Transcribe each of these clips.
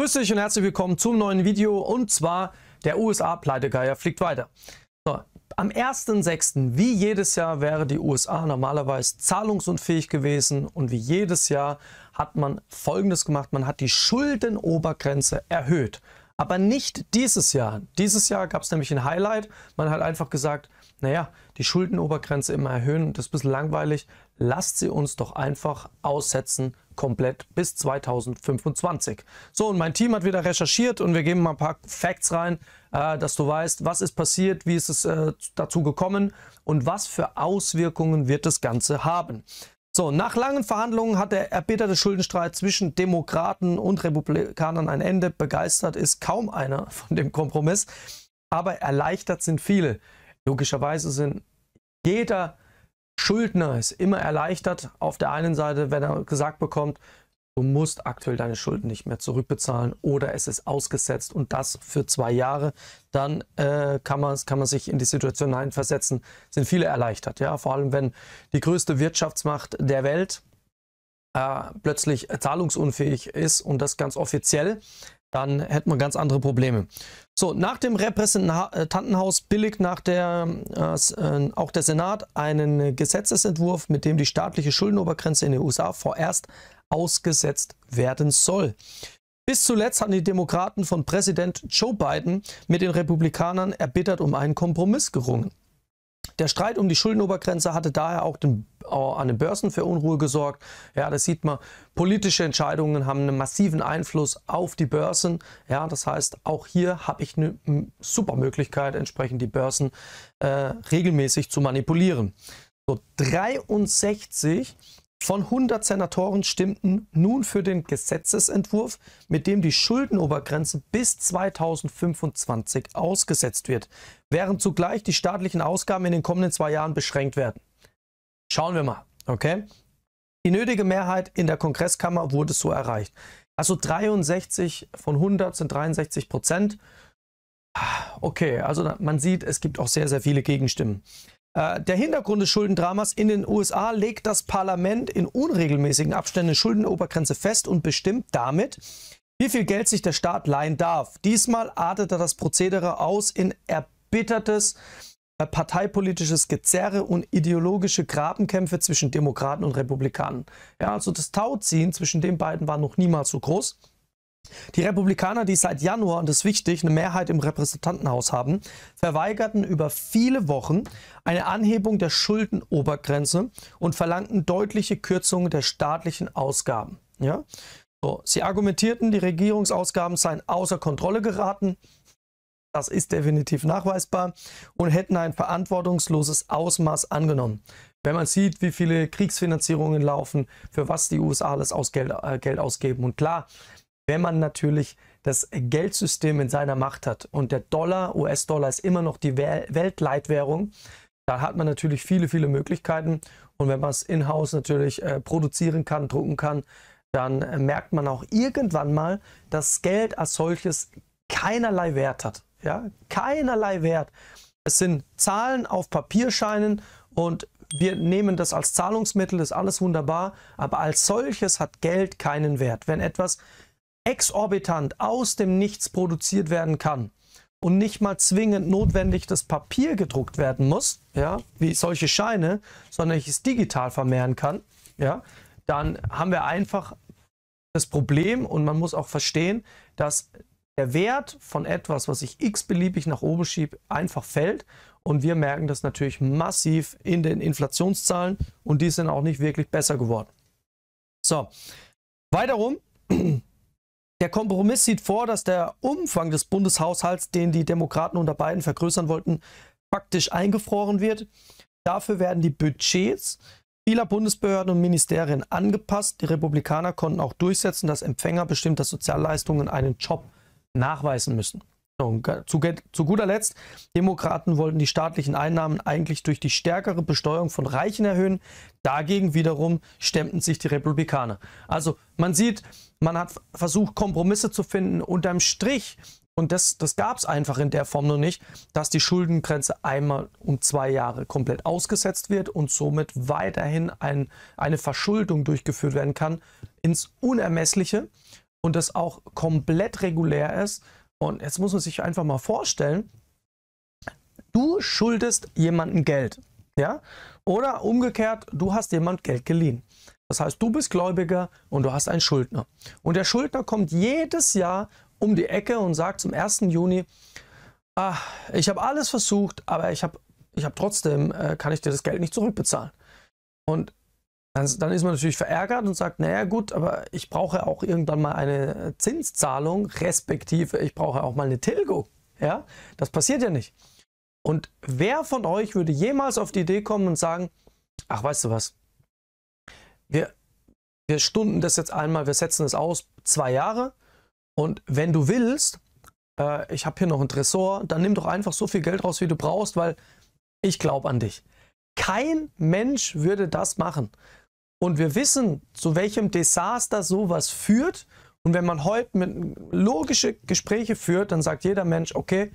Grüß dich und herzlich willkommen zum neuen Video und zwar der USA-Pleitegeier fliegt weiter. So, am 1.6. wie jedes Jahr wäre die USA normalerweise zahlungsunfähig gewesen und wie jedes Jahr hat man folgendes gemacht, man hat die Schuldenobergrenze erhöht. Aber nicht dieses Jahr. Dieses Jahr gab es nämlich ein Highlight. Man hat einfach gesagt, naja, die Schuldenobergrenze immer erhöhen, das ist ein bisschen langweilig lasst sie uns doch einfach aussetzen, komplett bis 2025. So, und mein Team hat wieder recherchiert und wir geben mal ein paar Facts rein, äh, dass du weißt, was ist passiert, wie ist es äh, dazu gekommen und was für Auswirkungen wird das Ganze haben. So, nach langen Verhandlungen hat der erbitterte Schuldenstreit zwischen Demokraten und Republikanern ein Ende. Begeistert ist kaum einer von dem Kompromiss, aber erleichtert sind viele. Logischerweise sind jeder Schuldner ist immer erleichtert auf der einen Seite, wenn er gesagt bekommt, du musst aktuell deine Schulden nicht mehr zurückbezahlen oder es ist ausgesetzt und das für zwei Jahre, dann äh, kann, man, kann man sich in die Situation hineinversetzen, sind viele erleichtert. Ja? Vor allem, wenn die größte Wirtschaftsmacht der Welt äh, plötzlich zahlungsunfähig ist und das ganz offiziell, dann hätten wir ganz andere Probleme. So, nach dem Repräsentantenhaus billigt nach der, äh, äh, auch der Senat einen Gesetzesentwurf, mit dem die staatliche Schuldenobergrenze in den USA vorerst ausgesetzt werden soll. Bis zuletzt hatten die Demokraten von Präsident Joe Biden mit den Republikanern erbittert um einen Kompromiss gerungen. Der Streit um die Schuldenobergrenze hatte daher auch den, äh, an den Börsen für Unruhe gesorgt. Ja, das sieht man. Politische Entscheidungen haben einen massiven Einfluss auf die Börsen. Ja, das heißt, auch hier habe ich eine super Möglichkeit, entsprechend die Börsen äh, regelmäßig zu manipulieren. So, 63 von 100 Senatoren stimmten nun für den Gesetzesentwurf, mit dem die Schuldenobergrenze bis 2025 ausgesetzt wird, während zugleich die staatlichen Ausgaben in den kommenden zwei Jahren beschränkt werden. Schauen wir mal, okay? Die nötige Mehrheit in der Kongresskammer wurde so erreicht. Also 63 von 100 sind 63 Prozent. Ah, okay, also man sieht, es gibt auch sehr, sehr viele Gegenstimmen. Äh, der Hintergrund des Schuldendramas in den USA legt das Parlament in unregelmäßigen Abständen Schuldenobergrenze fest und bestimmt damit, wie viel Geld sich der Staat leihen darf. Diesmal artete das Prozedere aus in erbittertes äh, parteipolitisches Gezerre und ideologische Grabenkämpfe zwischen Demokraten und Republikanern. Ja, also das Tauziehen zwischen den beiden war noch niemals so groß. Die Republikaner, die seit Januar, und das ist wichtig, eine Mehrheit im Repräsentantenhaus haben, verweigerten über viele Wochen eine Anhebung der Schuldenobergrenze und verlangten deutliche Kürzungen der staatlichen Ausgaben. Ja? So, sie argumentierten, die Regierungsausgaben seien außer Kontrolle geraten. Das ist definitiv nachweisbar und hätten ein verantwortungsloses Ausmaß angenommen. Wenn man sieht, wie viele Kriegsfinanzierungen laufen, für was die USA alles aus Geld, äh, Geld ausgeben. Und klar, wenn man natürlich das Geldsystem in seiner Macht hat und der Dollar, US-Dollar ist immer noch die Weltleitwährung, dann hat man natürlich viele, viele Möglichkeiten. Und wenn man es in-house natürlich äh, produzieren kann, drucken kann, dann äh, merkt man auch irgendwann mal, dass Geld als solches keinerlei Wert hat. Ja, keinerlei Wert. Es sind Zahlen auf Papierscheinen und wir nehmen das als Zahlungsmittel, ist alles wunderbar, aber als solches hat Geld keinen Wert. Wenn etwas exorbitant aus dem Nichts produziert werden kann und nicht mal zwingend notwendig das Papier gedruckt werden muss, ja, wie solche Scheine, sondern ich es digital vermehren kann, ja, dann haben wir einfach das Problem und man muss auch verstehen, dass der Wert von etwas, was ich x-beliebig nach oben schiebe, einfach fällt. Und wir merken das natürlich massiv in den Inflationszahlen und die sind auch nicht wirklich besser geworden. So, weiterum der Kompromiss sieht vor, dass der Umfang des Bundeshaushalts, den die Demokraten unter Biden vergrößern wollten, faktisch eingefroren wird. Dafür werden die Budgets vieler Bundesbehörden und Ministerien angepasst. Die Republikaner konnten auch durchsetzen, dass Empfänger bestimmter Sozialleistungen einen Job nachweisen müssen. Und zu, zu guter Letzt, Demokraten wollten die staatlichen Einnahmen eigentlich durch die stärkere Besteuerung von Reichen erhöhen. Dagegen wiederum stemmten sich die Republikaner. Also man sieht, man hat versucht, Kompromisse zu finden. Unterm Strich, und das, das gab es einfach in der Form noch nicht, dass die Schuldengrenze einmal um zwei Jahre komplett ausgesetzt wird und somit weiterhin ein, eine Verschuldung durchgeführt werden kann ins Unermessliche und das auch komplett regulär ist und jetzt muss man sich einfach mal vorstellen, du schuldest jemandem Geld. Ja? Oder umgekehrt, du hast jemand Geld geliehen. Das heißt, du bist Gläubiger und du hast einen Schuldner. Und der Schuldner kommt jedes Jahr um die Ecke und sagt zum 1. Juni, ah, ich habe alles versucht, aber ich habe ich hab trotzdem, äh, kann ich dir das Geld nicht zurückbezahlen. Und dann, dann, ist man natürlich verärgert und sagt, naja gut, aber ich brauche auch irgendwann mal eine äh, Zinszahlung, respektive ich brauche auch mal eine Tilgung. Ja, das passiert ja nicht. Und wer von euch würde jemals auf die Idee kommen und sagen, ach weißt du was, wir, wir stunden das jetzt einmal, wir setzen es aus, zwei Jahre und wenn du willst, äh, ich habe hier noch ein Tresor, dann nimm doch einfach so viel Geld raus, wie du brauchst, weil ich glaube an dich. Kein Mensch würde das machen. Und wir wissen, zu welchem Desaster sowas führt. Und wenn man heute mit logische Gespräche führt, dann sagt jeder Mensch, okay,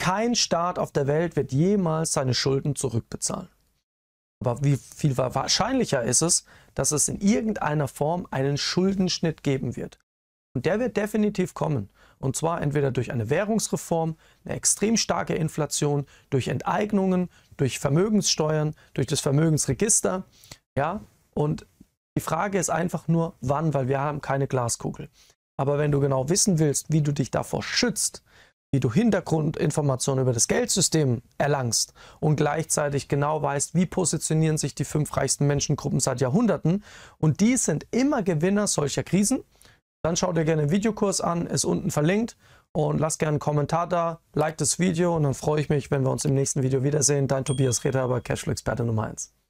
kein Staat auf der Welt wird jemals seine Schulden zurückbezahlen. Aber wie viel wahrscheinlicher ist es, dass es in irgendeiner Form einen Schuldenschnitt geben wird? Und der wird definitiv kommen. Und zwar entweder durch eine Währungsreform, eine extrem starke Inflation, durch Enteignungen, durch Vermögenssteuern, durch das Vermögensregister. Ja, und die Frage ist einfach nur, wann, weil wir haben keine Glaskugel. Aber wenn du genau wissen willst, wie du dich davor schützt, wie du Hintergrundinformationen über das Geldsystem erlangst und gleichzeitig genau weißt, wie positionieren sich die fünf reichsten Menschengruppen seit Jahrhunderten und die sind immer Gewinner solcher Krisen, dann schau dir gerne den Videokurs an, ist unten verlinkt und lass gerne einen Kommentar da, like das Video und dann freue ich mich, wenn wir uns im nächsten Video wiedersehen. Dein Tobias Reder, aber Cashflow-Experte Nummer 1.